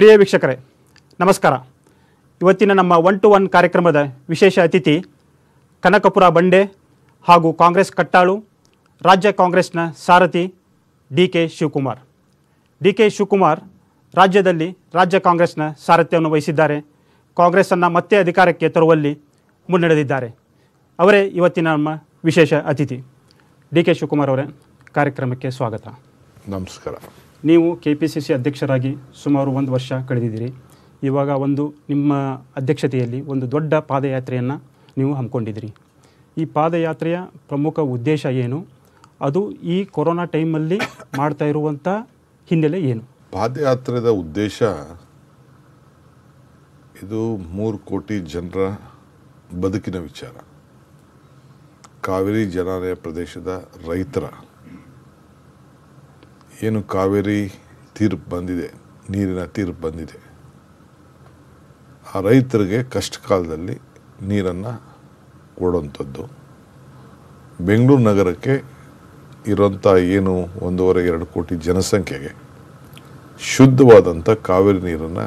ಪ್ರಿಯ ವೀಕ್ಷಕರೇ ನಮಸ್ಕಾರ ಇವತ್ತಿನ ನಮ್ಮ ಒನ್ ಟು ಒನ್ ಕಾರ್ಯಕ್ರಮದ ವಿಶೇಷ ಅತಿಥಿ ಕನಕಪುರ ಬಂಡೆ ಹಾಗೂ ಕಾಂಗ್ರೆಸ್ ಕಟ್ಟಾಳು ರಾಜ್ಯ ಕಾಂಗ್ರೆಸ್ನ ಸಾರಥಿ ಡಿ ಕೆ ಶಿವಕುಮಾರ್ ಡಿ ಕೆ ಶಿವಕುಮಾರ್ ರಾಜ್ಯದಲ್ಲಿ ರಾಜ್ಯ ಕಾಂಗ್ರೆಸ್ನ ಸಾರಥ್ಯವನ್ನು ವಹಿಸಿದ್ದಾರೆ ಕಾಂಗ್ರೆಸ್ಸನ್ನು ಮತ್ತೆ ಅಧಿಕಾರಕ್ಕೆ ತರುವಲ್ಲಿ ಮುನ್ನಡೆದಿದ್ದಾರೆ ಅವರೇ ಇವತ್ತಿನ ನಮ್ಮ ವಿಶೇಷ ಅತಿಥಿ ಡಿ ಕೆ ಶಿವಕುಮಾರ್ ಅವರೇ ಕಾರ್ಯಕ್ರಮಕ್ಕೆ ಸ್ವಾಗತ ನಮಸ್ಕಾರ ನೀವು ಕೆ ಪಿ ಸಿ ಸಿ ಅಧ್ಯಕ್ಷರಾಗಿ ಸುಮಾರು ಒಂದು ವರ್ಷ ಕಳೆದಿದ್ದೀರಿ ಇವಾಗ ಒಂದು ನಿಮ್ಮ ಅಧ್ಯಕ್ಷತೆಯಲ್ಲಿ ಒಂದು ದೊಡ್ಡ ಪಾದಯಾತ್ರೆಯನ್ನು ನೀವು ಹಮ್ಮಿಕೊಂಡಿದ್ದೀರಿ ಈ ಪಾದಯಾತ್ರೆಯ ಪ್ರಮುಖ ಉದ್ದೇಶ ಏನು ಅದು ಈ ಕೊರೋನಾ ಟೈಮಲ್ಲಿ ಮಾಡ್ತಾ ಇರುವಂಥ ಹಿನ್ನೆಲೆ ಏನು ಪಾದಯಾತ್ರೆಯ ಉದ್ದೇಶ ಇದು ಮೂರು ಕೋಟಿ ಜನರ ಬದುಕಿನ ವಿಚಾರ ಕಾವೇರಿ ಜನಾಲಯ ಪ್ರದೇಶದ ರೈತರ ಏನು ಕಾವೇರಿ ತೀರ್ಪು ಬಂದಿದೆ ನೀರಿನ ತೀರ್ಪು ಬಂದಿದೆ ಆ ರೈತರಿಗೆ ಕಷ್ಟ ಕಾಲದಲ್ಲಿ ನೀರನ್ನು ಕೊಡುವಂಥದ್ದು ಬೆಂಗಳೂರು ನಗರಕ್ಕೆ ಇರೋಂಥ ಏನು ಒಂದೂವರೆ ಎರಡು ಕೋಟಿ ಜನಸಂಖ್ಯೆಗೆ ಶುದ್ಧವಾದಂಥ ಕಾವೇರಿ ನೀರನ್ನು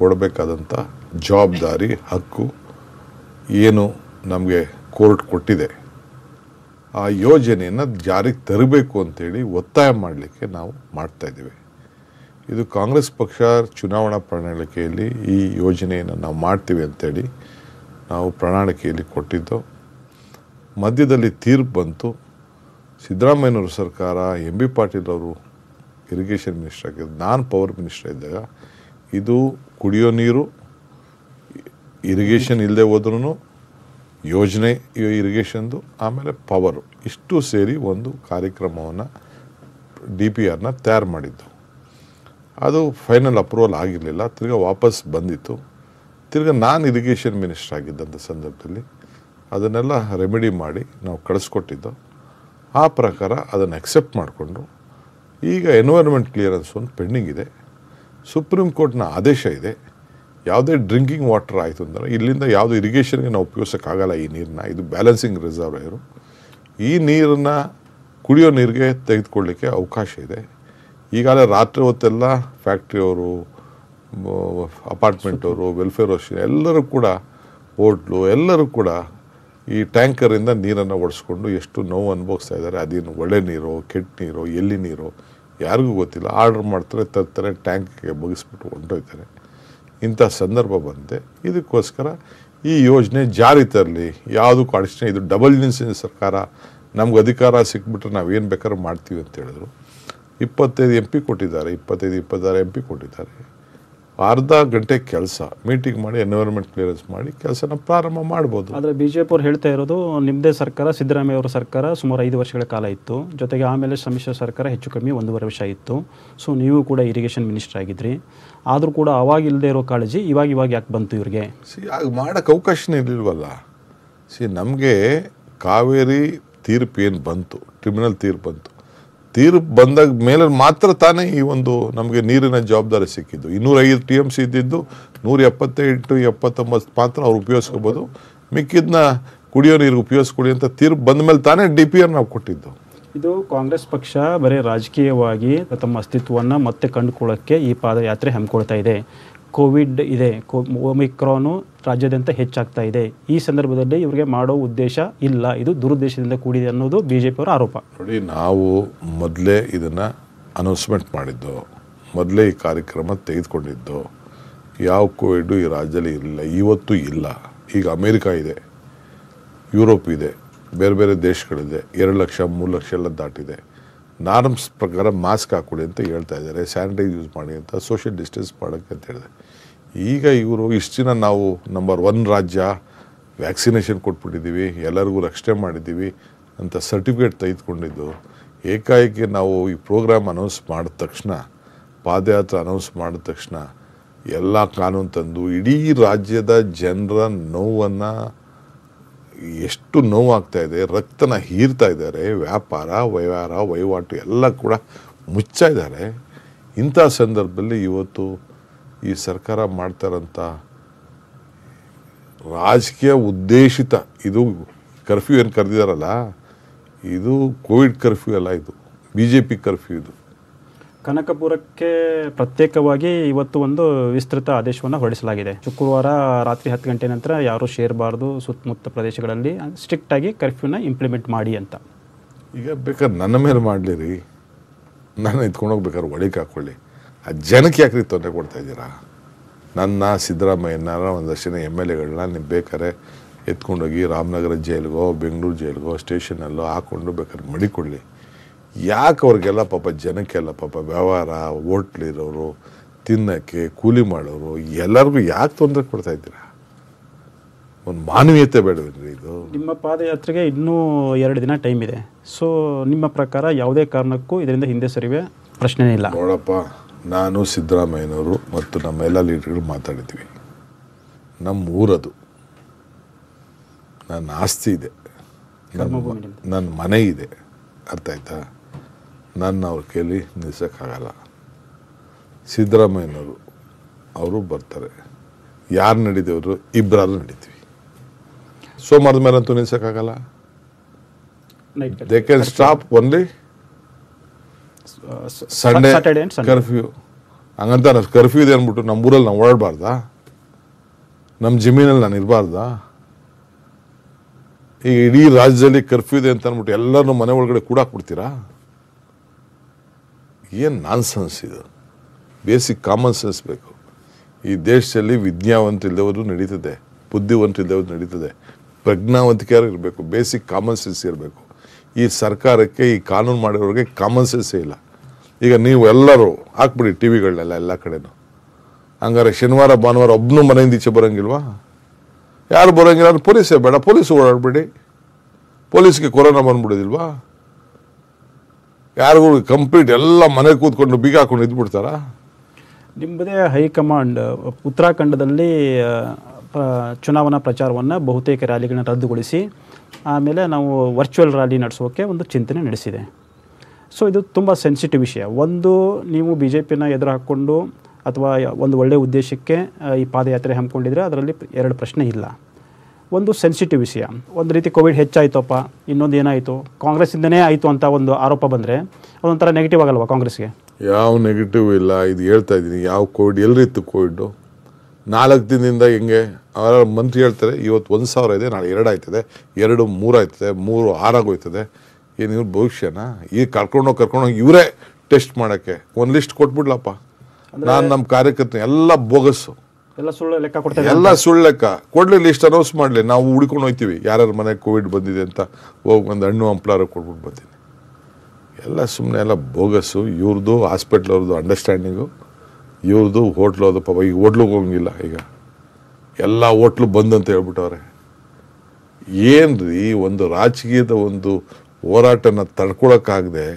ಕೊಡಬೇಕಾದಂಥ ಜವಾಬ್ದಾರಿ ಹಕ್ಕು ಏನು ನಮಗೆ ಕೋರ್ಟ್ ಕೊಟ್ಟಿದೆ ಆ ಯೋಜನೆಯನ್ನು ಜಾರಿಗೆ ತರಬೇಕು ಅಂತೇಳಿ ಒತ್ತಾಯ ಮಾಡಲಿಕ್ಕೆ ನಾವು ಮಾಡ್ತಾಯಿದ್ದೀವಿ ಇದು ಕಾಂಗ್ರೆಸ್ ಪಕ್ಷ ಚುನಾವಣಾ ಪ್ರಣಾಳಿಕೆಯಲ್ಲಿ ಈ ಯೋಜನೆಯನ್ನು ನಾವು ಮಾಡ್ತೀವಿ ಅಂತೇಳಿ ನಾವು ಪ್ರಣಾಳಿಕೆಯಲ್ಲಿ ಕೊಟ್ಟಿದ್ದು ಮಧ್ಯದಲ್ಲಿ ತೀರ್ಪು ಬಂತು ಸಿದ್ದರಾಮಯ್ಯನವರು ಸರ್ಕಾರ ಎಂ ಬಿ ಪಾಟೀಲ್ ಅವರು ಇರಿಗೇಷನ್ ಮಿನಿಸ್ಟರ್ ಆಗಿದ್ದು ನಾನು ಪವರ್ ಮಿನಿಸ್ಟರ್ ಇದ್ದಾಗ ಇದು ಕುಡಿಯೋ ನೀರು ಇರಿಗೇಷನ್ ಇಲ್ಲದೆ ಹೋದ್ರೂ ಯೋಜನೆ ಇರಿಗೇಷನ್ದು ಆಮೇಲೆ ಪವರು ಇಷ್ಟು ಸೇರಿ ಒಂದು ಕಾರ್ಯಕ್ರಮವನ್ನು ಡಿ ಪಿ ಆರ್ನ ತಯಾರು ಮಾಡಿದ್ದು ಅದು ಫೈನಲ್ ಅಪ್ರೂವಲ್ ಆಗಿರಲಿಲ್ಲ ತಿರ್ಗಿ ವಾಪಸ್ ಬಂದಿತ್ತು ತಿರ್ಗಿ ನಾನು ಇರಿಗೇಷನ್ ಮಿನಿಸ್ಟರ್ ಆಗಿದ್ದಂಥ ಸಂದರ್ಭದಲ್ಲಿ ಅದನ್ನೆಲ್ಲ ರೆಮಿಡಿ ಮಾಡಿ ನಾವು ಕಳಿಸ್ಕೊಟ್ಟಿದ್ದು ಆ ಪ್ರಕಾರ ಅದನ್ನು ಅಕ್ಸೆಪ್ಟ್ ಮಾಡಿಕೊಂಡು ಈಗ ಎನ್ವೈರ್ಮೆಂಟ್ ಕ್ಲಿಯರೆನ್ಸ್ ಒಂದು ಪೆಂಡಿಂಗ್ ಇದೆ ಸುಪ್ರೀಂ ಕೋರ್ಟ್ನ ಆದೇಶ ಇದೆ ಯಾವುದೇ ಡ್ರಿಂಕಿಂಗ್ ವಾಟರ್ ಆಯಿತು ಅಂದರೆ ಇಲ್ಲಿಂದ ಯಾವುದು ಇರಿಗೇಷನ್ಗೆ ನಾವು ಉಪಯೋಗಿಸೋಕ್ಕಾಗಲ್ಲ ಈ ನೀರನ್ನ ಇದು ಬ್ಯಾಲೆನ್ಸಿಂಗ್ ಇರು ಈ ನೀರನ್ನು ಕುಡಿಯೋ ನೀರಿಗೆ ತೆಗೆದುಕೊಳ್ಳಿಕ್ಕೆ ಅವಕಾಶ ಇದೆ ಈಗಾಗಲೇ ರಾತ್ರಿ ಹೊತ್ತೆಲ್ಲ ಫ್ಯಾಕ್ಟ್ರಿಯವರು ಅಪಾರ್ಟ್ಮೆಂಟವರು ವೆಲ್ಫೇರ್ ವರ್ಷನ್ ಎಲ್ಲರೂ ಕೂಡ ಹೋಟ್ಲು ಎಲ್ಲರೂ ಕೂಡ ಈ ಟ್ಯಾಂಕರಿಂದ ನೀರನ್ನು ಒಡಿಸ್ಕೊಂಡು ಎಷ್ಟು ನೋವು ಅನುಭವಿಸ್ತಾ ಇದ್ದಾರೆ ಅದೇನು ಒಳ್ಳೆ ನೀರು ಕೆಟ್ಟ ನೀರು ಎಲ್ಲಿ ನೀರು ಯಾರಿಗೂ ಗೊತ್ತಿಲ್ಲ ಆರ್ಡ್ರ್ ಮಾಡ್ತಾರೆ ತರ್ತಾರೆ ಟ್ಯಾಂಕ್ಗೆ ಬಗ್ಗಿಸ್ಬಿಟ್ಟು ಹೊಂಟೋಯ್ತಾರೆ ಇಂಥ ಸಂದರ್ಭ ಬಂತೆ ಇದಕ್ಕೋಸ್ಕರ ಈ ಯೋಜನೆ ಜಾರಿ ತರಲಿ ಯಾವುದಕ್ಕೂ ಅಡಚಣೆ ಇದು ಡಬಲ್ ಇಂಜಿನ್ ಸರ್ಕಾರ ನಮ್ಗೆ ಅಧಿಕಾರ ಸಿಕ್ಬಿಟ್ರೆ ನಾವೇನು ಬೇಕಾದ್ರೂ ಮಾಡ್ತೀವಿ ಅಂತ ಹೇಳಿದ್ರು ಇಪ್ಪತ್ತೈದು ಎಂ ಪಿ ಕೊಟ್ಟಿದ್ದಾರೆ ಇಪ್ಪತ್ತೈದು ಇಪ್ಪತ್ತಾರು ಎಂ ಪಿ ಕೊಟ್ಟಿದ್ದಾರೆ ಅರ್ಧ ಗಂಟೆ ಕೆಲಸ ಮೀಟಿಂಗ್ ಮಾಡಿ ಎನ್ವೈರ್ಮೆಂಟ್ ಕ್ಲಿಯರೆನ್ಸ್ ಮಾಡಿ ಕೆಲಸನ ಪ್ರಾರಂಭ ಮಾಡ್ಬೋದು ಆದರೆ ಬಿ ಜೆ ಪಿ ಹೇಳ್ತಾ ಇರೋದು ನಿಮ್ಮದೇ ಸರ್ಕಾರ ಸಿದ್ದರಾಮಯ್ಯ ಅವರ ಸರ್ಕಾರ ಸುಮಾರು ಐದು ವರ್ಷಗಳ ಕಾಲ ಇತ್ತು ಜೊತೆಗೆ ಆಮೇಲೆ ಸಮ್ಮಿಶ್ರ ಸರ್ಕಾರ ಹೆಚ್ಚು ಕಮ್ಮಿ ಒಂದೂವರೆ ವರ್ಷ ಇತ್ತು ಸೊ ನೀವು ಕೂಡ ಇರಿಗೇಷನ್ ಮಿನಿಸ್ಟರ್ ಆಗಿದ್ರಿ ಆದರೂ ಕೂಡ ಅವಾಗ ಇಲ್ಲದೇ ಇರೋ ಕಾಳಜಿ ಇವಾಗ ಇವಾಗ ಯಾಕೆ ಬಂತು ಇವ್ರಿಗೆ ಸಿ ಆಗ ಮಾಡೋಕ್ಕೆ ಅವಕಾಶನೇ ಇರಲಿಲ್ವಲ್ಲ ಸಿ ನಮಗೆ ಕಾವೇರಿ ತೀರ್ಪು ಏನು ಬಂತು ಟ್ರಿಬ್ಯುನಲ್ ತೀರ್ಪು ಬಂತು ತೀರ್ಪು ಬಂದಾಗ ಮೇಲೆ ಮಾತ್ರ ತಾನೇ ಈ ಒಂದು ನಮಗೆ ನೀರಿನ ಜವಾಬ್ದಾರಿ ಸಿಕ್ಕಿದ್ದು ಇನ್ನೂರೈದು ಟಿ ಎಮ್ ಸಿ ಇದ್ದಿದ್ದು ನೂರ ಎಪ್ಪತ್ತೆಂಟು ಎಪ್ಪತ್ತೊಂಬತ್ತು ಮಾತ್ರ ಅವ್ರು ಉಪಯೋಗಿಸ್ಕೋಬೋದು ಮಿಕ್ಕಿದ್ನ ಕುಡಿಯೋ ನೀರಿಗೆ ಉಪಯೋಗಿಸ್ಕೊಡಿ ಅಂತ ತೀರ್ಪು ಬಂದ ಮೇಲೆ ತಾನೇ ಡಿ ಪಿ ಆರ್ ನಾವು ಕೊಟ್ಟಿದ್ದು ಇದು ಕಾಂಗ್ರೆಸ್ ಪಕ್ಷ ಬರೀ ರಾಜಕೀಯವಾಗಿ ತಮ್ಮ ಅಸ್ತಿತ್ವವನ್ನು ಮತ್ತೆ ಕಂಡುಕೊಳ್ಳೋಕ್ಕೆ ಈ ಪಾದಯಾತ್ರೆ ಹಮ್ಮಿಕೊಳ್ತಾ ಇದೆ ಕೋವಿಡ್ ಇದೆ ಒಮಿಕ್ರಾನು ರಾಜ್ಯಾದ್ಯಂತ ಹೆಚ್ಚಾಗ್ತಾ ಇದೆ ಈ ಸಂದರ್ಭದಲ್ಲಿ ಇವರಿಗೆ ಮಾಡೋ ಉದ್ದೇಶ ಇಲ್ಲ ಇದು ದುರುದ್ದೇಶದಿಂದ ಕೂಡಿದೆ ಅನ್ನೋದು ಬಿ ಜೆ ಆರೋಪ ನೋಡಿ ನಾವು ಮೊದಲೇ ಇದನ್ನು ಅನೌನ್ಸ್ಮೆಂಟ್ ಮಾಡಿದ್ದು ಮೊದಲೇ ಈ ಕಾರ್ಯಕ್ರಮ ತೆಗೆದುಕೊಂಡಿದ್ದು ಯಾವ ಕೋವಿಡು ಈ ರಾಜ್ಯದಲ್ಲಿ ಇರಲಿಲ್ಲ ಇವತ್ತು ಇಲ್ಲ ಈಗ ಅಮೇರಿಕಾ ಇದೆ ಯುರೋಪ್ ಇದೆ ಬೇರೆ ಬೇರೆ ದೇಶಗಳಿದೆ ಎರಡು ಲಕ್ಷ ಮೂರು ಲಕ್ಷ ಎಲ್ಲ ದಾಟಿದೆ ನಾರ್ಮ್ಸ್ ಪ್ರಕಾರ ಮಾಸ್ಕ್ ಹಾಕೊಳ್ಳಿ ಅಂತ ಹೇಳ್ತಾ ಇದ್ದಾರೆ ಸ್ಯಾನಿಟೈಸ್ ಯೂಸ್ ಮಾಡಿ ಅಂತ ಸೋಷಿಯಲ್ ಡಿಸ್ಟೆನ್ಸ್ ಮಾಡೋಕ್ಕೆ ಅಂತ ಹೇಳಿದೆ ಈಗ ಇವರು ಇಷ್ಟು ದಿನ ನಾವು ನಂಬರ್ ಒನ್ ರಾಜ್ಯ ವ್ಯಾಕ್ಸಿನೇಷನ್ ಕೊಟ್ಬಿಟ್ಟಿದ್ದೀವಿ ಎಲ್ಲರಿಗೂ ರಕ್ಷಣೆ ಮಾಡಿದ್ದೀವಿ ಅಂತ ಸರ್ಟಿಫಿಕೇಟ್ ತೆಗೆದುಕೊಂಡಿದ್ದು ಏಕಾಏಕಿ ನಾವು ಈ ಪ್ರೋಗ್ರಾಮ್ ಅನೌನ್ಸ್ ಮಾಡಿದ ತಕ್ಷಣ ಪಾದಯಾತ್ರೆ ಅನೌನ್ಸ್ ಮಾಡಿದ ತಕ್ಷಣ ಎಲ್ಲ ಕಾನೂನು ತಂದು ಇಡೀ ರಾಜ್ಯದ ಜನರ ನೋವನ್ನು ಎಷ್ಟು ನೋವಾಗ್ತಾ ಇದೆ ರಕ್ತನ ಹೀರ್ತಾ ಇದ್ದಾರೆ ವ್ಯಾಪಾರ ವ್ಯವಹಾರ ವಹಿವಾಟು ಎಲ್ಲ ಕೂಡ ಮುಚ್ಚಾ ಇದ್ದಾರೆ ಇಂಥ ಸಂದರ್ಭದಲ್ಲಿ ಇವತ್ತು ಈ ಸರ್ಕಾರ ಮಾಡ್ತಾರಂಥ ರಾಜಕೀಯ ಉದ್ದೇಶಿತ ಇದು ಕರ್ಫ್ಯೂ ಏನು ಕರೆದಿದ್ದಾರಲ್ಲ ಇದು ಕೋವಿಡ್ ಕರ್ಫ್ಯೂ ಅಲ್ಲ ಇದು ಬಿ ಜೆ ಪಿ ಕರ್ಫ್ಯೂ ಇದು ಕನಕಪುರಕ್ಕೆ ಪ್ರತ್ಯೇಕವಾಗಿ ಇವತ್ತು ಒಂದು ವಿಸ್ತೃತ ಆದೇಶವನ್ನು ಹೊರಡಿಸಲಾಗಿದೆ ಶುಕ್ರವಾರ ರಾತ್ರಿ ಹತ್ತು ಗಂಟೆ ನಂತರ ಯಾರೂ ಸೇರಬಾರ್ದು ಸುತ್ತಮುತ್ತ ಪ್ರದೇಶಗಳಲ್ಲಿ ಸ್ಟ್ರಿಕ್ಟ್ ಆಗಿ ಕರ್ಫ್ಯೂನ ಇಂಪ್ಲಿಮೆಂಟ್ ಮಾಡಿ ಅಂತ ಈಗ ಬೇಕಾದ್ರೆ ನನ್ನ ಮೇಲೆ ಮಾಡಲಿರಿ ನಾನು ಹೋಗ್ಬೇಕಾದ್ರೆ ಒಳಗೆ ಹಾಕ್ಕೊಳ್ಳಿ ಆ ಜನಕ್ಕೆ ಯಾಕ್ರಿ ತೊಂದರೆ ಕೊಡ್ತಾ ಇದ್ದೀರಾ ನನ್ನ ಸಿದ್ದರಾಮಯ್ಯನಾರ ಒಂದಷ್ಟು ಜನ ಎಮ್ ಎಲ್ ಎಗಳನ್ನ ನೀವು ಬೇಕಾದ್ರೆ ಎತ್ಕೊಂಡೋಗಿ ರಾಮನಗರ ಜೈಲ್ಗೋ ಬೆಂಗಳೂರು ಜೈಲ್ಗೋ ಸ್ಟೇಷನಲ್ಲೋ ಹಾಕ್ಕೊಂಡು ಬೇಕಾದ್ರೆ ಮಡಿಕೊಳ್ಳಿ ಯಾಕೆ ಅವ್ರಿಗೆಲ್ಲ ಪಾಪ ಜನಕ್ಕೆಲ್ಲ ಪಾಪ ವ್ಯವಹಾರ ಹೋಟ್ಲಿರೋರು ತಿನ್ನೋಕ್ಕೆ ಕೂಲಿ ಮಾಡೋರು ಎಲ್ಲರಿಗೂ ಯಾಕೆ ತೊಂದರೆ ಕೊಡ್ತಾ ಇದ್ದೀರಾ ಒಂದು ಮಾನವೀಯತೆ ಬೇಡವೇನ್ರಿ ಇದು ನಿಮ್ಮ ಪಾದಯಾತ್ರೆಗೆ ಇನ್ನೂ ಎರಡು ದಿನ ಟೈಮ್ ಇದೆ ಸೊ ನಿಮ್ಮ ಪ್ರಕಾರ ಯಾವುದೇ ಕಾರಣಕ್ಕೂ ಇದರಿಂದ ಹಿಂದೆ ಸರಿವೆ ಪ್ರಶ್ನೆ ಇಲ್ಲ ನೋಡಪ್ಪ ನಾನು ಸಿದ್ದರಾಮಯ್ಯನವರು ಮತ್ತು ನಮ್ಮ ಎಲ್ಲ ಲೀಡರ್ಗಳು ಮಾತಾಡಿದ್ವಿ ನಮ್ಮ ಊರದು ನನ್ನ ಆಸ್ತಿ ಇದೆ ನನ್ನ ಮನೆ ಇದೆ ಅರ್ಥ ಆಯ್ತಾ ನನ್ನ ಅವ್ರ ಕೇಳಿ ನಿಲ್ಲಿಸೋಕ್ಕಾಗಲ್ಲ ಸಿದ್ದರಾಮಯ್ಯನವರು ಅವರು ಬರ್ತಾರೆ ಯಾರು ನಡೀದೇವರು ಇಬ್ಬರಾದ್ರು ನಡೀತೀವಿ ಸೋಮವಾರದ ಮೇಲೆ ಅಂತೂ ನಿಲ್ಲಿಸೋಕ್ಕಾಗಲ್ಲ they can stop only Sunday curfew ಹಂಗಂತ ಕರ್ಫ್ಯೂ ಇದೆ ಅಂದ್ಬಿಟ್ಟು ನಮ್ಮ ಊರಲ್ಲಿ ನಾವು ಓಡಾಡಬಾರ್ದಾ ನಮ್ಮ ಜಮೀನಲ್ಲಿ ನಾನು ಇರಬಾರ್ದಾ ಈಗ ಇಡೀ ರಾಜ್ಯದಲ್ಲಿ ಕರ್ಫ್ಯೂ ಇದೆ ಅಂತ ಅಂದ್ಬಿಟ್ಟು ಎಲ್ಲರೂ ಮನೆ ಒಳಗಡೆ ಕೂಡ ಕೊಡ್ತೀರಾ ಏನು ನಾನ್ಸೆನ್ಸ್ ಇದು ಬೇಸಿಕ್ ಕಾಮನ್ ಸೆನ್ಸ್ ಬೇಕು ಈ ದೇಶದಲ್ಲಿ ವಿಜ್ಞಾವಂತ ಇಲ್ಲದವರು ನಡೀತದೆ ಬುದ್ಧಿವಂತ ಇಲ್ಲದವರು ನಡೀತದೆ ಪ್ರಜ್ಞಾವಂತಿಕೆ ಇರಬೇಕು ಬೇಸಿಕ್ ಕಾಮನ್ ಸೆನ್ಸ್ ಇರಬೇಕು ಈ ಸರ್ಕಾರಕ್ಕೆ ಈ ಕಾನೂನು ಮಾಡಿರೋರಿಗೆ ಕಾಮನ್ ಸೆನ್ಸೇ ಇಲ್ಲ ಈಗ ನೀವು ಎಲ್ಲರೂ ಹಾಕ್ಬಿಡಿ ಟಿ ವಿಗಳನ್ನೆಲ್ಲ ಎಲ್ಲ ಕಡೆನೂ ಹಂಗಾರೆ ಶನಿವಾರ ಭಾನುವಾರ ಒಬ್ಬನೂ ಮನೆಯಿಂದ ಈಚೆ ಬರೋಂಗಿಲ್ವಾ ಯಾರು ಬರೋಂಗಿಲ್ಲ ಪೊಲೀಸೇ ಬೇಡ ಪೊಲೀಸ್ ಓಡಾಡ್ಬಿಡಿ ಪೊಲೀಸ್ಗೆ ಕೊರೋನಾ ಬಂದ್ಬಿಡೋದಿಲ್ವಾ ಯಾರಿಗೂ ಕಂಪ್ಲೀಟ್ ಎಲ್ಲ ಮನೆ ಕೂತ್ಕೊಂಡು ಬೀಗ ಹಾಕೊಂಡು ಇದ್ಬಿಡ್ತಾರ ನಿಮ್ಮದೇ ಹೈಕಮಾಂಡ್ ಉತ್ತರಾಖಂಡದಲ್ಲಿ ಚುನಾವಣಾ ಪ್ರಚಾರವನ್ನು ಬಹುತೇಕ ರ್ಯಾಲಿಗಳನ್ನ ರದ್ದುಗೊಳಿಸಿ ಆಮೇಲೆ ನಾವು ವರ್ಚುವಲ್ ರ್ಯಾಲಿ ನಡೆಸೋಕ್ಕೆ ಒಂದು ಚಿಂತನೆ ನಡೆಸಿದೆ ಸೊ ಇದು ತುಂಬ ಸೆನ್ಸಿಟಿವ್ ವಿಷಯ ಒಂದು ನೀವು ಬಿ ಜೆ ಪಿನ ಎದುರು ಹಾಕ್ಕೊಂಡು ಅಥವಾ ಒಂದು ಒಳ್ಳೆಯ ಉದ್ದೇಶಕ್ಕೆ ಈ ಪಾದಯಾತ್ರೆ ಹಮ್ಮಿಕೊಂಡಿದ್ರೆ ಅದರಲ್ಲಿ ಎರಡು ಪ್ರಶ್ನೆ ಇಲ್ಲ ಒಂದು ಸೆನ್ಸಿಟಿವ್ ವಿಷಯ ಒಂದು ರೀತಿ ಕೋವಿಡ್ ಹೆಚ್ಚಾಯಿತಪ್ಪ ಇನ್ನೊಂದು ಏನಾಯಿತು ಕಾಂಗ್ರೆಸ್ಸಿಂದನೇ ಆಯಿತು ಅಂತ ಒಂದು ಆರೋಪ ಬಂದರೆ ಅದೊಂಥರ ನೆಗೆಟಿವ್ ಆಗಲ್ವಾ ಕಾಂಗ್ರೆಸ್ಗೆ ಯಾವ ನೆಗೆಟಿವ್ ಇಲ್ಲ ಇದು ಹೇಳ್ತಾ ಇದ್ದೀನಿ ಯಾವ ಕೋವಿಡ್ ಎಲ್ಲರಿತ್ತು ಕೋವಿಡು ನಾಲ್ಕು ದಿನದಿಂದ ಹೆಂಗೆ ಅವರ ಮಂತ್ರಿ ಹೇಳ್ತಾರೆ ಇವತ್ತು ಒಂದು ಸಾವಿರ ಇದೆ ನಾಳೆ ಎರಡು ಆಯ್ತದೆ ಎರಡು ಮೂರು ಆಯ್ತದೆ ಮೂರು ಆರಾಗೋಯ್ತದೆ ಏನು ಇವ್ರ ಭವಿಷ್ಯನ ಈಗ ಕರ್ಕೊಂಡೋಗಿ ಕರ್ಕೊಂಡೋಗಿ ಇವರೇ ಟೆಸ್ಟ್ ಮಾಡೋಕ್ಕೆ ಒಂದು ಲಿಸ್ಟ್ ಕೊಟ್ಬಿಡ್ಲಪ್ಪ ನಾನು ನಮ್ಮ ಕಾರ್ಯಕರ್ತನ ಎಲ್ಲ ಬೋಗಸ್ಸು ಎಲ್ಲ ಸುಳ್ಳು ಲೆಕ್ಕ ಕೊಡ್ತಾರೆ ಎಲ್ಲ ಸುಳ್ಳು ಲೆಕ್ಕ ಕೊಡ್ಲಿ ಲಿಸ್ಟ್ ಅನೌನ್ಸ್ ಮಾಡಲಿ ನಾವು ಹುಡ್ಕೊಂಡು ಹೋಗ್ತೀವಿ ಯಾರ್ಯಾರ ಮನೆಗೆ ಕೋವಿಡ್ ಬಂದಿದೆ ಅಂತ ಹೋಗಿ ಒಂದು ಹಣ್ಣು ಹಂಪ್ಲಾರ ಕೊಟ್ಬಿಟ್ಟು ಬರ್ತೀನಿ ಎಲ್ಲ ಸುಮ್ಮನೆ ಎಲ್ಲ ಬೋಗಸ್ಸು ಇವ್ರದ್ದು ಹಾಸ್ಪಿಟ್ಲ್ ಅವ್ರದ್ದು ಅಂಡರ್ಸ್ಟ್ಯಾಂಡಿಂಗು ಇವ್ರದ್ದು ಹೋಟ್ಲು ಅದು ಪಾಪ ಈಗ ಹೋಟ್ಲಿಗೆ ಹೋಗಂಗಿಲ್ಲ ಈಗ ಎಲ್ಲ ಹೋಟ್ಲು ಬಂದಂತ ಹೇಳ್ಬಿಟ್ಟವ್ರೆ ಏನು ರೀ ಒಂದು ರಾಜಕೀಯದ ಒಂದು ಹೋರಾಟನ ತಡ್ಕೊಳಕ್ಕಾಗದೆ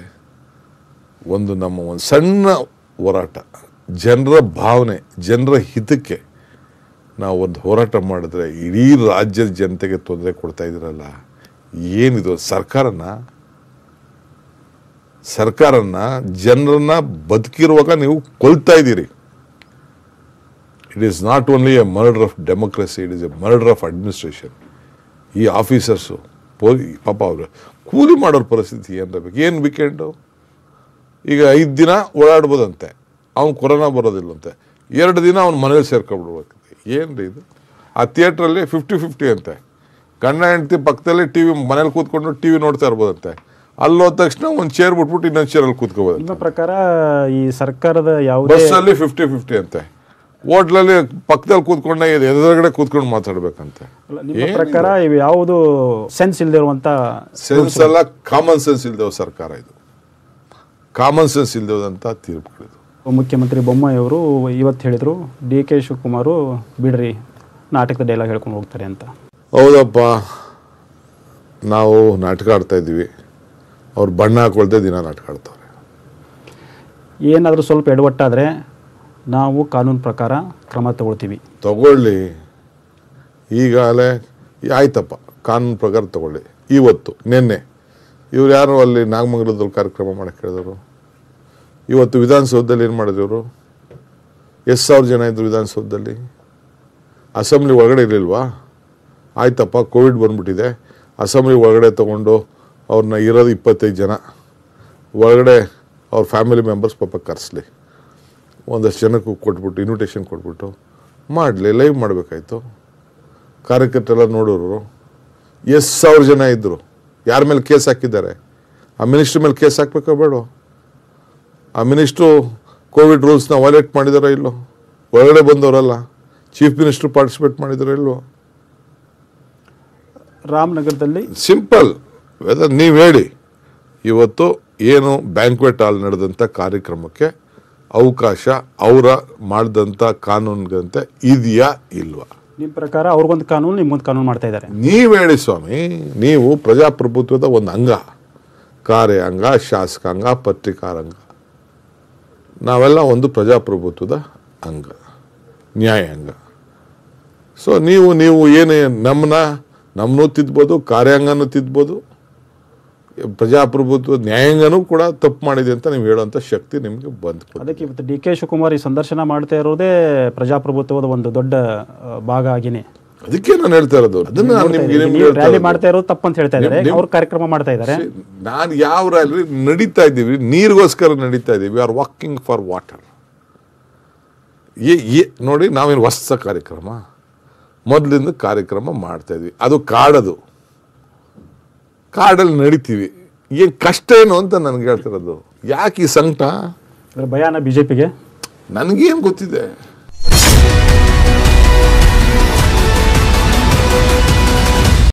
ಒಂದು ನಮ್ಮ ಒಂದು ಸಣ್ಣ ಹೋರಾಟ ಜನರ ಭಾವನೆ ಜನರ ಹಿತಕ್ಕೆ ನಾವು ಒಂದು ಹೋರಾಟ ಮಾಡಿದ್ರೆ ಇಡೀ ರಾಜ್ಯದ ಜನತೆಗೆ ತೊಂದರೆ ಕೊಡ್ತಾ ಇದ್ರಲ್ಲ ಏನಿದು ಸರ್ಕಾರನ ಸರ್ಕಾರನ ಜನರನ್ನ ಬದುಕಿರುವಾಗ ನೀವು ಕೊಲ್ತಾ ಇದ್ದೀರಿ it is not only a murder of democracy it is a murder of administration ಈ ಆಫೀಸರ್ಸು ಹೋಗಿ ಪಾಪ ಅವರು ಕೂಲಿ ಮಾಡೋರ ಪರಿಸ್ಥಿತಿ ಏನಿರಬೇಕು ಏನು ವೀಕೆಂಡು ಈಗ ಐದು ದಿನ ಓಡಾಡ್ಬೋದಂತೆ ಅವ್ನು ಕೊರೋನಾ ಬರೋದಿಲ್ಲಂತೆ ಎರಡು ದಿನ ಅವ್ನು ಮನೇಲಿ ಸೇರ್ಕೊಂಡ್ಬಿಡ್ಬೇಕು ಏನು ಇದು ಆ ಥಿಯೇಟ್ರಲ್ಲಿ ಫಿಫ್ಟಿ ಫಿಫ್ಟಿ ಅಂತೆ ಗಂಡ ಹೆಂಡತಿ ಪಕ್ಕದಲ್ಲಿ ಟಿ ವಿ ಮನೇಲಿ ಕೂತ್ಕೊಂಡು ಟಿ ವಿ ನೋಡ್ತಾ ಇರ್ಬೋದಂತೆ ಅಲ್ಲಿ ಹೋದ ತಕ್ಷಣ ಒಂದು ಚೇರ್ ಬಿಟ್ಬಿಟ್ಟು ಇನ್ನೊಂದು ಚೇರಲ್ಲಿ ಕೂತ್ಕೋಬೋದು ನನ್ನ ಪ್ರಕಾರ ಈ ಸರ್ಕಾರದ ಯಾವ ಬಸ್ಸಲ್ಲಿ ಫಿಫ್ಟಿ ಫಿಫ್ಟಿ ಅಂತೆ ಹೋಟ್ಲಲ್ಲಿ ಪಕ್ಕದಲ್ಲಿ ಕೂತ್ಕೊಂಡ ಎದುರುಗಡೆ ಕೂತ್ಕೊಂಡು ಮಾತಾಡ್ಬೇಕಂತೆ ಪ್ರಕಾರ ಇವು ಯಾವುದು ಸೆನ್ಸ್ ಇಲ್ದಿರುವಂತ ಸೆನ್ಸ್ ಎಲ್ಲ ಕಾಮನ್ ಸೆನ್ಸ್ ಇಲ್ದಿರೋ ಸರ್ಕಾರ ಇದು ಕಾಮನ್ ಸೆನ್ಸ್ ತೀರ್ಪು ಇದು ಮುಖ್ಯಮಂತ್ರಿ ಬೊಮ್ಮಾಯಿಯವರು ಇವತ್ತು ಹೇಳಿದರು ಡಿ ಕೆ ಶಿವಕುಮಾರು ಬಿಡ್ರಿ ನಾಟಕದ ಡೈಲಾಗ್ ಹೇಳ್ಕೊಂಡು ಹೋಗ್ತಾರೆ ಅಂತ ಹೌದಪ್ಪ ನಾವು ನಾಟಕ ಆಡ್ತಾ ಇದ್ದೀವಿ ಅವ್ರು ಬಣ್ಣ ಹಾಕೊಳ್ದೆ ದಿನ ನಾಟಕ ಆಡ್ತಾರೆ ಏನಾದರೂ ಸ್ವಲ್ಪ ಎಡವಟ್ಟಾದರೆ ನಾವು ಕಾನೂನು ಪ್ರಕಾರ ಕ್ರಮ ತಗೊಳ್ತೀವಿ ತಗೊಳ್ಳಿ ಈಗಾಗಲೇ ಆಯ್ತಪ್ಪ ಕಾನೂನು ಪ್ರಕಾರ ತಗೊಳ್ಳಿ ಇವತ್ತು ನಿನ್ನೆ ಇವ್ರು ಯಾರು ಅಲ್ಲಿ ನಾಗಮಂಗಲದಲ್ಲಿ ಕಾರ್ಯಕ್ರಮ ಮಾಡಕ್ಕೆ ಹೇಳಿದರು ಇವತ್ತು ವಿಧಾನಸೌಧದಲ್ಲಿ ಏನು ಮಾಡಿದವರು ಎಷ್ಟು ಸಾವಿರ ಜನ ಇದ್ದರು ವಿಧಾನಸೌಧದಲ್ಲಿ ಅಸೆಂಬ್ಲಿ ಒಳಗಡೆ ಇರಲಿಲ್ವಾ ಆಯ್ತಪ್ಪ ಕೋವಿಡ್ ಬಂದುಬಿಟ್ಟಿದೆ ಅಸೆಂಬ್ಲಿ ಒಳಗಡೆ ತೊಗೊಂಡು ಅವ್ರನ್ನ ಇರೋದು ಇಪ್ಪತ್ತೈದು ಜನ ಒಳಗಡೆ ಅವ್ರ ಫ್ಯಾಮಿಲಿ ಮೆಂಬರ್ಸ್ ಪಾಪ ಕರೆಸ್ಲಿ ಒಂದಷ್ಟು ಜನಕ್ಕೂ ಕೊಟ್ಬಿಟ್ಟು ಇನ್ವಿಟೇಷನ್ ಕೊಟ್ಬಿಟ್ಟು ಮಾಡಲಿ ಲೈವ್ ಮಾಡಬೇಕಾಯ್ತು ಕಾರ್ಯಕರ್ತರೆಲ್ಲ ನೋಡೋರು ಎಷ್ಟು ಸಾವಿರ ಜನ ಇದ್ದರು ಯಾರ ಮೇಲೆ ಕೇಸ್ ಹಾಕಿದ್ದಾರೆ ಆ ಮಿನಿಸ್ಟ್ರ್ ಮೇಲೆ ಕೇಸ್ ಹಾಕ್ಬೇಕಾ ಬೇಡ ಆ ಮಿನಿಸ್ಟ್ರು ಕೋವಿಡ್ ರೂಲ್ಸ್ನ ವೈಲೇಟ್ ಮಾಡಿದಾರ ಇಲ್ಲೋ ಒಳಗಡೆ ಬಂದವರಲ್ಲ ಚೀಫ್ ಮಿನಿಸ್ಟ್ರು ಪಾರ್ಟಿಸಿಪೇಟ್ ಮಾಡಿದಾರ ಇಲ್ಲೋ ರಾಮನಗರದಲ್ಲಿ ಸಿಂಪಲ್ ವೆದರ್ ನೀವು ಹೇಳಿ ಇವತ್ತು ಏನು ಬ್ಯಾಂಕ್ವೆಟ್ ಹಾಲ್ ನಡೆದಂಥ ಕಾರ್ಯಕ್ರಮಕ್ಕೆ ಅವಕಾಶ ಅವರ ಮಾಡಿದಂಥ ಕಾನೂನಿಗಂತೆ ಇದೆಯಾ ಇಲ್ವಾ ನಿಮ್ಮ ಪ್ರಕಾರ ಅವ್ರಿಗೊಂದು ಕಾನೂನು ನಿಮ್ಮೊಂದು ಕಾನೂನು ಮಾಡ್ತಾ ಇದ್ದಾರೆ ನೀವು ಹೇಳಿ ಸ್ವಾಮಿ ನೀವು ಪ್ರಜಾಪ್ರಭುತ್ವದ ಒಂದು ಅಂಗ ಕಾರ್ಯಾಂಗ ಶಾಸಕಾಂಗ ಪತ್ರಿಕಾರಂಗ ನಾವೆಲ್ಲ ಒಂದು ಪ್ರಜಾಪ್ರಭುತ್ವದ ಅಂಗ ನ್ಯಾಯಾಂಗ ಸೊ ನೀವು ನೀವು ಏನೇ ನಮ್ಮನ್ನ ನಮ್ಮನ್ನೂ ತಿದ್ಬೋದು ಕಾರ್ಯಾಂಗನೂ ತಿದ್ಬೋದು ಪ್ರಜಾಪ್ರಭುತ್ವ ನ್ಯಾಯಾಂಗನೂ ಕೂಡ ತಪ್ಪು ಮಾಡಿದೆ ಅಂತ ನೀವು ಹೇಳುವಂಥ ಶಕ್ತಿ ನಿಮಗೆ ಬಂತು ಅದಕ್ಕೆ ಇವತ್ತು ಡಿ ಕೆ ಶಿವಕುಮಾರ್ ಈ ಸಂದರ್ಶನ ಮಾಡ್ತಾ ಇರೋದೇ ಪ್ರಜಾಪ್ರಭುತ್ವದ ಒಂದು ದೊಡ್ಡ ಭಾಗ ಆಗಿನೇ ಅದಕ್ಕೆ ನಾನು ಹೇಳ್ತಾ ಇರೋದು ಅದನ್ನ ನಿಮ್ಗೆ ರ್ಯಾಲಿ ಮಾಡ್ತಾ ಇರೋದು ತಪ್ಪಂತ ಹೇಳ್ತಾ ಇದ್ದಾರೆ ಅವ್ರ ಕಾರ್ಯಕ್ರಮ ಮಾಡ್ತಾ ಇದ್ದಾರೆ ನಾನು ಯಾವ ರ್ಯಾಲಿ ನಡೀತಾ ಇದ್ದೀವಿ ನೀರಿಗೋಸ್ಕರ ನಡೀತಾ ಇದ್ದೀವಿ ಆರ್ ವಾಕಿಂಗ್ ಫಾರ್ ವಾಟರ್ ಏ ಏ ನೋಡಿ ನಾವೇನು ಹೊಸ ಕಾರ್ಯಕ್ರಮ ಮೊದಲಿಂದ ಕಾರ್ಯಕ್ರಮ ಮಾಡ್ತಾ ಇದ್ವಿ ಅದು ಕಾಡದು ಕಾಡಲ್ಲಿ ನಡೀತೀವಿ ಏನು ಕಷ್ಟ ಏನು ಅಂತ ನನಗೆ ಹೇಳ್ತಿರೋದು ಯಾಕೆ ಈ ಸಂಕಟ ಭಯಾನ ಬಿಜೆಪಿಗೆ ನನಗೇನು ಗೊತ್ತಿದೆ